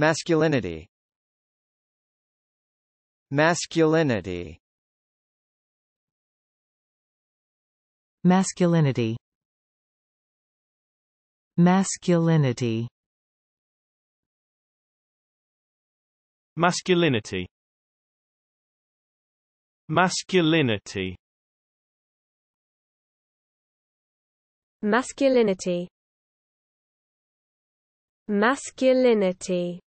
Masculinity Masculinity Masculinity Masculinity Masculinity Masculinity Masculinity Masculinity